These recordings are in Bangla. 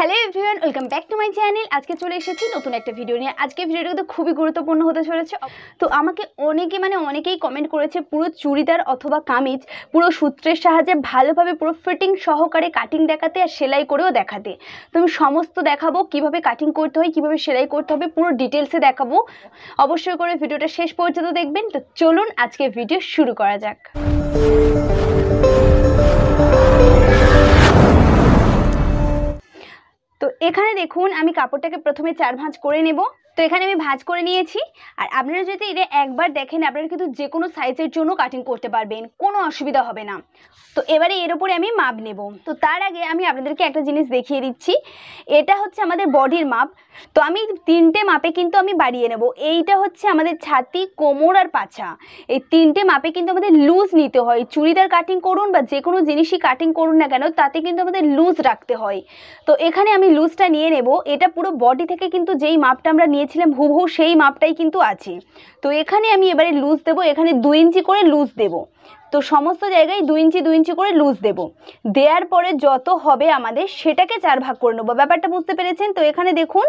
Hello everyone welcome back to my channel আজকে চলে এসেছি নতুন একটা ভিডিও নিয়ে আজকে ভিডিওটা কিন্তু খুবই গুরুত্বপূর্ণ হতে চলেছে তো আমাকে অনেকে মানে অনেকেই কমেন্ট করেছে পুরো চুড়িদার অথবা কামিজ পুরো সূত্রের সাহায্যে ভালোভাবে পুরো ফিটিং সহকারে কাটিং দেখাতে আর সেলাই করেও দেখাতে তো আমি সমস্ত দেখাবো কিভাবে কাটিং করতে হয় কিভাবে সেলাই করতে হবে পুরো ডিটেলসে দেখাবো অবশ্যই করে ভিডিওটা শেষ পর্যন্ত দেখবেন তো চলুন আজকে ভিডিও শুরু করা যাক এখানে দেখুন আমি কাপড়টাকে প্রথমে চার ভাঁজ করে নেব তো এখানে আমি ভাজ করে নিয়েছি আর আপনারা যদি এটা একবার দেখেন আপনারা কিন্তু যে কোনো সাইজের জন্য কাটিং করতে পারবেন কোনো অসুবিধা হবে না তো এবারে এর উপরে আমি মাপ নেব তো তার আগে আমি আপনাদেরকে একটা জিনিস দেখিয়ে দিচ্ছি এটা হচ্ছে আমাদের বডির মাপ তো আমি তিনটে মাপে কিন্তু আমি বাড়িয়ে নেব এইটা হচ্ছে আমাদের ছাতি কোমর আর পাছা এই তিনটে মাপে কিন্তু আমাদের লুজ নিতে হয় চুড়িদার কাটিং করুন বা যে কোনো জিনিসই কাটিং করুন না কেন তাতে কিন্তু আমাদের লুজ রাখতে হয় তো এখানে আমি লুজটা নিয়ে নেব এটা পুরো বডি থেকে কিন্তু যেই মাপটা আমরা নিয়েছিলাম হুবহু সেই মাপটাই কিন্তু আছে তো এখানে আমি এবারে লুজ দেব এখানে দু ইঞ্চি করে লুজ দেব তো সমস্ত জায়গায় দু ইঞ্চি দু ইঞ্চি করে লুজ দেব দেওয়ার পরে যত হবে আমাদের সেটাকে চার ভাগ করে নেবো ব্যাপারটা বুঝতে পেরেছেন তো এখানে দেখুন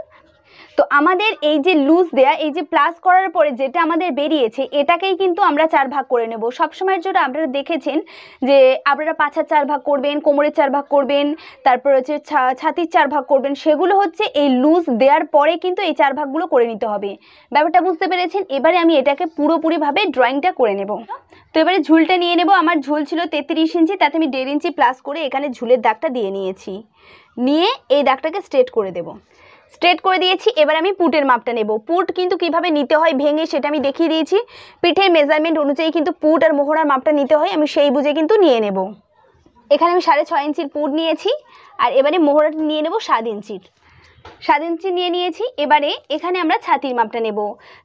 তো আমাদের এই যে লুজ দেয়া এই যে প্লাস করার পরে যেটা আমাদের বেরিয়েছে এটাকেই কিন্তু আমরা চার ভাগ করে নেব সবসময়ের জন্য আপনারা দেখেছেন যে আপনারা পাছার চার ভাগ করবেন কোমরের চার ভাগ করবেন তারপর হচ্ছে ছাতির চার ভাগ করবেন সেগুলো হচ্ছে এই লুজ দেওয়ার পরে কিন্তু এই চার ভাগগুলো করে নিতে হবে ব্যাপারটা বুঝতে পেরেছেন এবারে আমি এটাকে পুরোপুরিভাবে ড্রয়িংটা করে নেব তো এবারে ঝুলটা নিয়ে নেব আমার ঝুল ছিল তেত্রিশ ইঞ্চি তাতে আমি দেড় ইঞ্চি প্লাস করে এখানে ঝুলের দাগটা দিয়ে নিয়েছি নিয়ে এই দাগটাকে স্ট্রেট করে দেবো স্ট্রেট করে দিয়েছি এবার আমি পুটের মাপটা নেব পুট কিন্তু কিভাবে নিতে হয় ভেঙে সেটা আমি দেখিয়ে দিয়েছি পিঠের মেজারমেন্ট অনুযায়ী কিন্তু পুট আর মোহরার মাপটা নিতে হয় আমি সেই বুঝে কিন্তু নিয়ে নেব এখানে আমি সাড়ে ছয় ইঞ্চির পুট নিয়েছি আর এবারে মোহরাটা নিয়ে নেব সাত ইঞ্চির সাত ইঞ্চি নিয়ে নিয়েছি এবারে এখানে আমরা ছাতির মাপটা নেব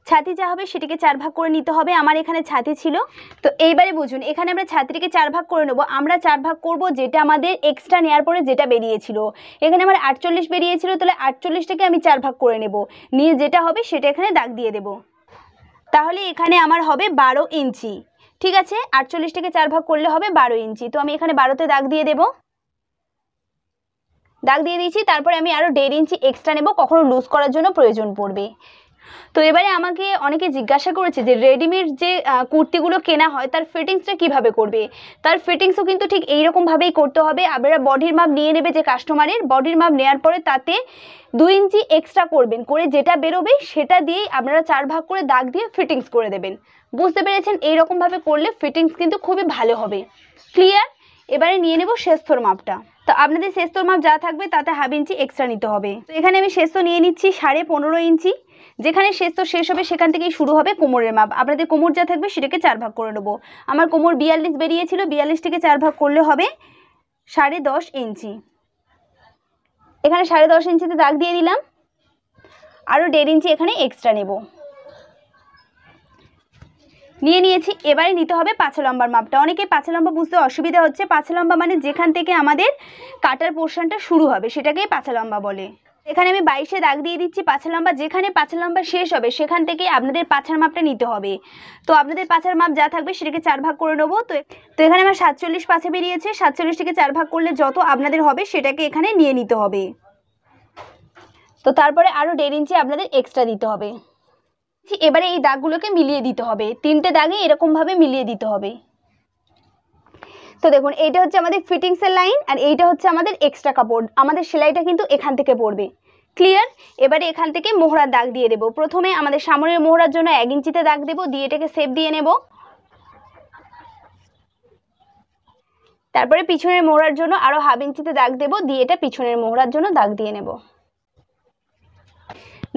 ছাতি যা হবে সেটিকে চার ভাগ করে নিতে হবে আমার এখানে ছাতি ছিল তো এইবারে বুঝুন এখানে আমরা ছাতিটিকে চার ভাগ করে নেব আমরা চার ভাগ করব যেটা আমাদের এক্সট্রা নেওয়ার পরে যেটা বেরিয়েছিল এখানে আমার আটচল্লিশ বেরিয়েছিল তাহলে আটচল্লিশটাকে আমি চার ভাগ করে নেব নিয়ে যেটা হবে সেটা এখানে দাগ দিয়ে দেব তাহলে এখানে আমার হবে বারো ইঞ্চি ঠিক আছে আটচল্লিশটাকে চার ভাগ করলে হবে বারো ইঞ্চি তো আমি এখানে বারোতে দাগ দিয়ে দেবো দাগ দিয়ে দিয়েছি তারপরে আমি আরও দেড় ইঞ্চি এক্সট্রা নেব কখনো লুজ করার জন্য প্রয়োজন পড়বে তো এবারে আমাকে অনেকে জিজ্ঞাসা করেছে যে রেডিমেড যে কুর্তিগুলো কেনা হয় তার ফিটিংসটা কিভাবে করবে তার ফিটিংসও কিন্তু ঠিক এইরকমভাবেই করতে হবে আপনারা বডির মাপ নিয়ে নেবে যে কাস্টমারের বডির মাপ নেওয়ার পরে তাতে দুই ইঞ্চি এক্সট্রা করবেন করে যেটা বেরোবে সেটা দিয়েই আপনারা চার ভাগ করে দাগ দিয়ে ফিটিংস করে দেবেন বুঝতে পেরেছেন এইরকমভাবে করলে ফিটিংস কিন্তু খুবই ভালো হবে ক্লিয়ার এবারে নিয়ে নেব শেষথর মাপটা তো আপনাদের শেষতর মাপ যা থাকবে তাতে হাফ ইঞ্চি এক্সট্রা নিতে হবে তো এখানে আমি শেষ তো নিয়ে নিচ্ছি সাড়ে পনেরো ইঞ্চি যেখানে শেষ তো শেষ হবে সেখান থেকেই শুরু হবে কোমরের মাপ আপনাদের কোমর যা থাকবে সেটাকে চার ভাগ করে নেবো আমার কোমর বিয়াল্লিশ বেরিয়েছিল বিয়াল্লিশটিকে চার ভাগ করলে হবে সাড়ে দশ ইঞ্চি এখানে সাড়ে দশ ইঞ্চিতে দাগ দিয়ে দিলাম আরও দেড় ইঞ্চি এখানে এক্সট্রা নেব নিয়ে নিয়েছি এবারে নিতে হবে পাঁচা লম্বার মাপটা অনেকে পাঁচা লম্বা বুঝতে অসুবিধা হচ্ছে পাঁচা লম্বা মানে যেখান থেকে আমাদের কাটার পোর্শনটা শুরু হবে সেটাকেই পাঁচা লম্বা বলে এখানে আমি বাইশে দাগ দিয়ে দিচ্ছি পাঁচা লম্বা যেখানে পাঁচা লম্বা শেষ হবে সেখান থেকে আপনাদের পাছার মাপটা নিতে হবে তো আপনাদের পাছার মাপ যা থাকবে সেটাকে চার ভাগ করে নেবো তো তো এখানে আমার সাতচল্লিশ পাছে বেরিয়েছে সাতচল্লিশটিকে চার ভাগ করলে যত আপনাদের হবে সেটাকে এখানে নিয়ে নিতে হবে তো তারপরে আরও দেড় ইঞ্চি আপনাদের এক্সট্রা দিতে হবে এবারে এই দাগগুলোকে মিলিয়ে দিতে হবে তিনটে দাগে এরকমভাবে মিলিয়ে দিতে হবে তো দেখুন এইটা হচ্ছে আমাদের ফিটিংসের লাইন আর এইটা হচ্ছে আমাদের এক্সট্রা কাপড় আমাদের সেলাইটা কিন্তু এখান থেকে পড়বে ক্লিয়ার এবারে এখান থেকে মোহরার দাগ দিয়ে দেবো প্রথমে আমাদের সামনের মোহরার জন্য এক ইঞ্চিতে দাগ দেবো দিয়ে এটাকে সেপ দিয়ে নেব তারপরে পিছনের মোহরার জন্য আরও হাফ ইঞ্চিতে দাগ দেবো দিয়ে এটা পিছনের মোহরার জন্য দাগ দিয়ে নেব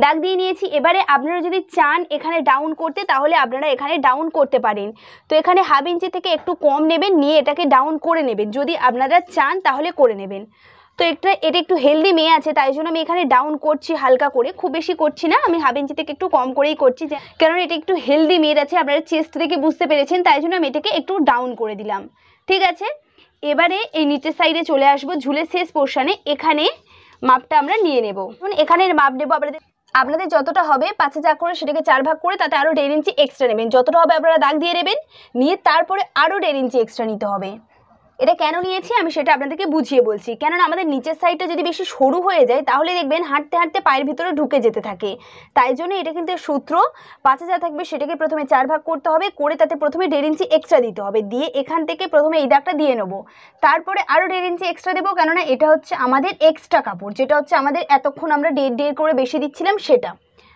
দাগ দিয়ে নিয়েছি এবারে আপনারা যদি চান এখানে ডাউন করতে তাহলে আপনারা এখানে ডাউন করতে পারেন তো এখানে হাফ ইঞ্চি থেকে একটু কম নেবেন নিয়ে এটাকে ডাউন করে নেবেন যদি আপনারা চান তাহলে করে নেবেন তো এটা এটা একটু হেলদি মেয়ে আছে তাই জন্য আমি এখানে ডাউন করছি হালকা করে খুব বেশি করছি না আমি হাফ ইঞ্চি থেকে একটু কম করেই করছি কারণ এটা একটু হেলদি মেয়ের আছে আপনারা চেস্ট থেকে বুঝতে পেরেছেন তাই জন্য আমি এটাকে একটু ডাউন করে দিলাম ঠিক আছে এবারে এই নিচের সাইডে চলে আসবো ঝুলে শেষ পোর্শানে এখানে মাপটা আমরা নিয়ে নেব এখানের মাপ নেবো আপনাদের আপনাদের যতটা হবে পাঁচে যা করে সেটাকে চার ভাগ করে তাতে আরও দেড় ইঞ্চি এক্সট্রা নেবেন যতটা হবে আপনারা দাগ দিয়ে নেবেন নিয়ে তারপরে আরও দেড় ইঞ্চি এক্সট্রা নিতে হবে এটা কেন নিয়েছি আমি সেটা আপনাদেরকে বুঝিয়ে বলছি কেননা আমাদের নিচের সাইডটা যদি বেশি সরু হয়ে যায় তাহলে দেখবেন হাঁটতে হাঁটতে পায়ের ভিতরে ঢুকে যেতে থাকে তাই জন্য এটা কিন্তু সূত্র পাঁচে যা থাকবে সেটাকে প্রথমে চার ভাগ করতে হবে করে তাতে প্রথমে দেড় ইঞ্চি এক্সট্রা দিতে হবে দিয়ে এখান থেকে প্রথমে এই দাগটা দিয়ে নেবো তারপরে আরও দেড় ইঞ্চি এক্সট্রা দেবো কেননা এটা হচ্ছে আমাদের এক্সট্রা কাপড় যেটা হচ্ছে আমাদের এতক্ষণ আমরা ডেড় দেড় করে বেশি দিচ্ছিলাম সেটা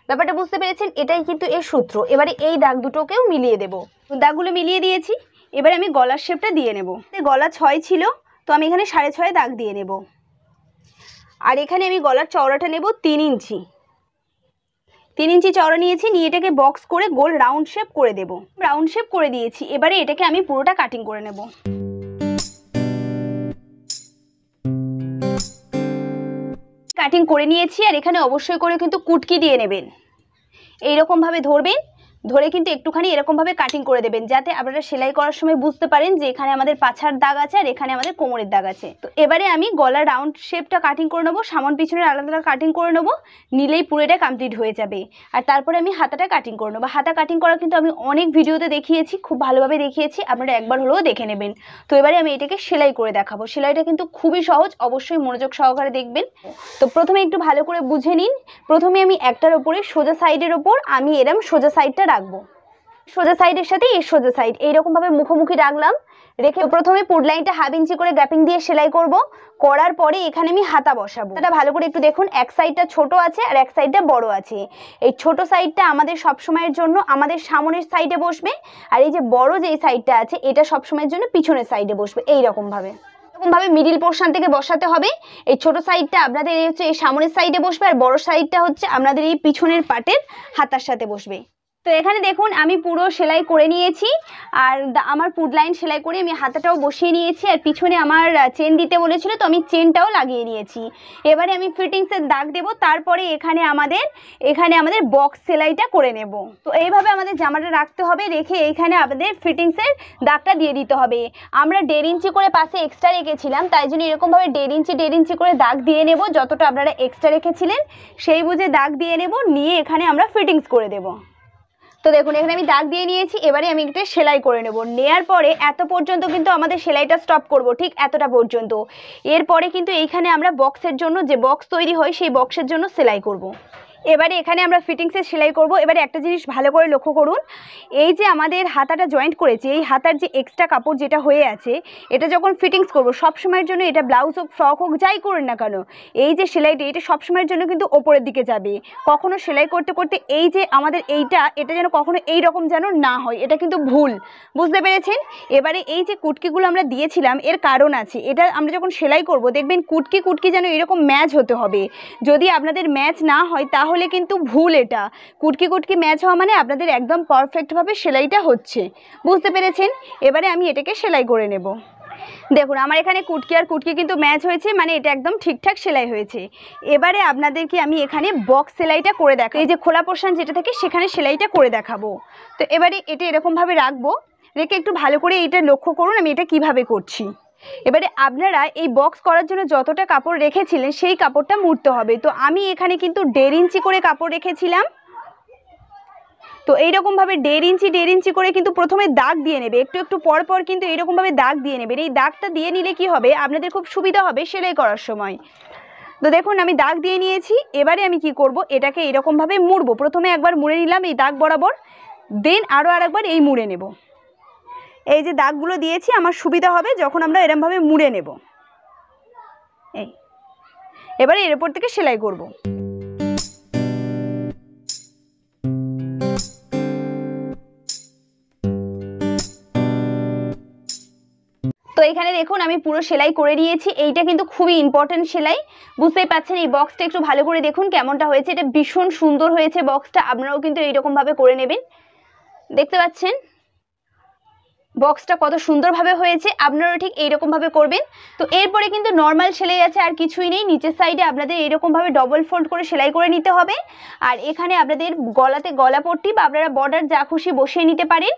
ব্যাপারটা বুঝতে পেরেছেন এটাই কিন্তু এর সূত্র এবারে এই দাগ দুটোকেও মিলিয়ে দেবো দাগগুলো মিলিয়ে দিয়েছি এবার আমি গলার শেপটা দিয়ে নেব গলা ছয় ছিল তো আমি এখানে সাড়ে ছয় দাগ দিয়ে নেব আর এখানে আমি গলার চওড়াটা নেব তিন ইঞ্চি তিন ইঞ্চি চওড়া নিয়েছি নিয়ে এটাকে বক্স করে গোল রাউন্ড শেপ করে দেব রাউন্ড শেপ করে দিয়েছি এবারে এটাকে আমি পুরোটা কাটিং করে নেব কাটিং করে নিয়েছি আর এখানে অবশ্যই করে কিন্তু কুটকি দিয়ে নেবেন এইরকমভাবে ধরবেন ধরে কিন্তু একটুখানি এরকমভাবে কাটিং করে দেবেন যাতে আপনারা সেলাই করার সময় বুঝতে পারেন যে এখানে আমাদের পাছার দাগ আছে আর এখানে আমাদের কোমরের দাগ আছে তো এবারে আমি গলা রাউন্ড শেপটা কাটিং করে নেবো সামন পিছনের আলাদা কাটিং করে নেবো নিলেই পুরোটা কমপ্লিট হয়ে যাবে আর তারপরে আমি হাতাটা কাটিং করে নেবো হাতা কাটিং করা কিন্তু আমি অনেক ভিডিওতে দেখিয়েছি খুব ভালোভাবে দেখিয়েছি আপনারা একবার হলেও দেখে নেবেন তো এবারে আমি এটাকে সেলাই করে দেখাবো সেলাইটা কিন্তু খুবই সহজ অবশ্যই মনোযোগ সহকারে দেখবেন তো প্রথমে একটু ভালো করে বুঝে নিন প্রথমে আমি একটার ওপরে সোজা সাইডের ওপর আমি এরম সোজা সাইডটা রাখবো সোজা সাইডের সাথে এই সোজা সাইড এইরকমভাবে মুখোমুখি রাখলাম রেখে প্রথমে পুড লাইনটা হাফ ইঞ্চি করে গ্যাপিং দিয়ে সেলাই করব করার পরে এখানে আমি হাতা বসাবো এটা ভালো করে একটু দেখুন এক সাইডটা ছোট আছে আর এক সাইডটা বড় আছে এই ছোট সাইডটা আমাদের সবসময়ের জন্য আমাদের সামনের সাইডে বসবে আর এই যে বড় যে সাইডটা আছে এটা সবসময়ের জন্য পিছনের সাইডে বসবে এই এরকমভাবে মিডিল পোর্শন থেকে বসাতে হবে এই ছোট সাইডটা আপনাদের এই হচ্ছে এই সামনের সাইডে বসবে আর বড় সাইডটা হচ্ছে আপনাদের এই পিছনের পাটের হাতার সাথে বসবে তো এখানে দেখুন আমি পুরো সেলাই করে নিয়েছি আর আমার পুড লাইন সেলাই করে আমি হাতাটাও বসিয়ে নিয়েছি আর পিছনে আমার চেন দিতে বলেছিল তো আমি চেনটাও লাগিয়ে নিয়েছি এবারে আমি ফিটিংসের দাগ দেব তারপরে এখানে আমাদের এখানে আমাদের বক্স সেলাইটা করে নেব তো এইভাবে আমাদের জামাটা রাখতে হবে রেখে এখানে আমাদের ফিটিংসের দাগটা দিয়ে দিতে হবে আমরা দেড় ইঞ্চি করে পাশে এক্সট্রা রেখেছিলাম তাই জন্য এরকমভাবে দেড় ইঞ্চি দেড় ইঞ্চি করে দাগ দিয়ে নেব যতটা আপনারা এক্সট্রা রেখেছিলেন সেই বুঝে দাগ দিয়ে নেব নিয়ে এখানে আমরা ফিটিংস করে দেবো তো দেখুন এখানে আমি দাগ দিয়ে নিয়েছি এবারে আমি একটু সেলাই করে নেব নেয়ার পরে এত পর্যন্ত কিন্তু আমাদের সেলাইটা স্টপ করব ঠিক এতটা পর্যন্ত এরপরে কিন্তু এইখানে আমরা বক্সের জন্য যে বক্স তৈরি হয় সেই বক্সের জন্য সেলাই করব। এবারে এখানে আমরা ফিটিংসের সেলাই করব এবারে একটা জিনিস ভালো করে লক্ষ্য করুন এই যে আমাদের হাতাটা জয়েন্ট করেছি এই হাতার যে এক্সট্রা কাপড় যেটা হয়ে আছে এটা যখন ফিটিংস করব সময়ের জন্য এটা ব্লাউজ হোক ফ্রক হোক যাই করুন না কেন এই যে সেলাইটি এটা সব সময়ের জন্য কিন্তু ওপরের দিকে যাবে কখনো সেলাই করতে করতে এই যে আমাদের এইটা এটা যেন কখনো এই রকম যেন না হয় এটা কিন্তু ভুল বুঝতে পেরেছেন এবারে এই যে কুটকিগুলো আমরা দিয়েছিলাম এর কারণ আছে এটা আমরা যখন সেলাই করব দেখবেন কুটকি কুটকি যেন এরকম ম্যাচ হতে হবে যদি আপনাদের ম্যাচ না হয় তাহলে তাহলে কিন্তু ভুল এটা কুটকি কুটকি ম্যাচ হওয়া মানে আপনাদের একদম পারফেক্টভাবে সেলাইটা হচ্ছে বুঝতে পেরেছেন এবারে আমি এটাকে সেলাই করে নেব দেখুন আমার এখানে কুটকি আর কুটকি কিন্তু ম্যাচ হয়েছে মানে এটা একদম ঠিকঠাক সেলাই হয়েছে এবারে আপনাদেরকে আমি এখানে বক্স সেলাইটা করে দেখাবো এই যে খোলা পোর্শান যেটা থাকে সেখানে সেলাইটা করে দেখাবো তো এবারে এটা এরকমভাবে রাখবো রেখে একটু ভালো করে এটা লক্ষ্য করুন আমি এটা কিভাবে করছি এবারে আপনারা এই বক্স করার জন্য যতটা কাপড় রেখেছিলেন সেই কাপড়টা মুড়তে হবে তো আমি এখানে কিন্তু দেড় ইঞ্চি করে কাপড় রেখেছিলাম তো এইরকমভাবে দেড় ইঞ্চি দেড় ইঞ্চি করে কিন্তু প্রথমে দাগ দিয়ে নেবে একটু একটু পর পর কিন্তু এইরকমভাবে দাগ দিয়ে নেবে এই দাগটা দিয়ে নিলে কি হবে আপনাদের খুব সুবিধা হবে সেলাই করার সময় তো দেখুন আমি দাগ দিয়ে নিয়েছি এবারে আমি কি করব এটাকে এরকমভাবে মুড়বো প্রথমে একবার মুড়ে নিলাম এই দাগ বরাবর দেন আরও একবার এই মুড়ে নেব এই যে দাগগুলো দিয়েছি আমার সুবিধা হবে যখন আমরা এরমভাবে মুড়ে নেব এই এবারে এর উপর থেকে সেলাই করব তো এখানে দেখুন আমি পুরো সেলাই করে নিয়েছি এইটা কিন্তু খুবই ইম্পর্টেন্ট সেলাই বুঝতেই পাচ্ছেন এই বক্সটা একটু ভালো করে দেখুন কেমনটা হয়েছে এটা ভীষণ সুন্দর হয়েছে বক্সটা আপনারাও কিন্তু এইরকমভাবে করে নেবেন দেখতে পাচ্ছেন বক্সটা কত সুন্দরভাবে হয়েছে আপনারাও ঠিক এইরকমভাবে করবেন তো এরপরে কিন্তু নর্মাল সেলাই আছে আর কিছুই নেই নিচের সাইডে আপনাদের এইরকমভাবে ডবল ফোল্ড করে সেলাই করে নিতে হবে আর এখানে আপনাদের গলাতে গলা পট্টি বা আপনারা বর্ডার যা খুশি বসিয়ে নিতে পারেন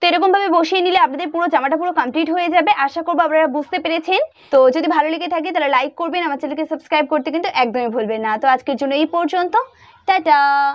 তো এরকমভাবে বসিয়ে নিলে আপনাদের পুরো জামাটা পুরো কমপ্লিট হয়ে যাবে আশা করবো আপনারা বুঝতে পেরেছেন তো যদি ভালো লেগে থাকে তাহলে লাইক করবেন আমার চ্যানেলকে সাবস্ক্রাইব করতে কিন্তু একদমই ভুলবেন না তো আজকের জন্য এই পর্যন্ত টাটা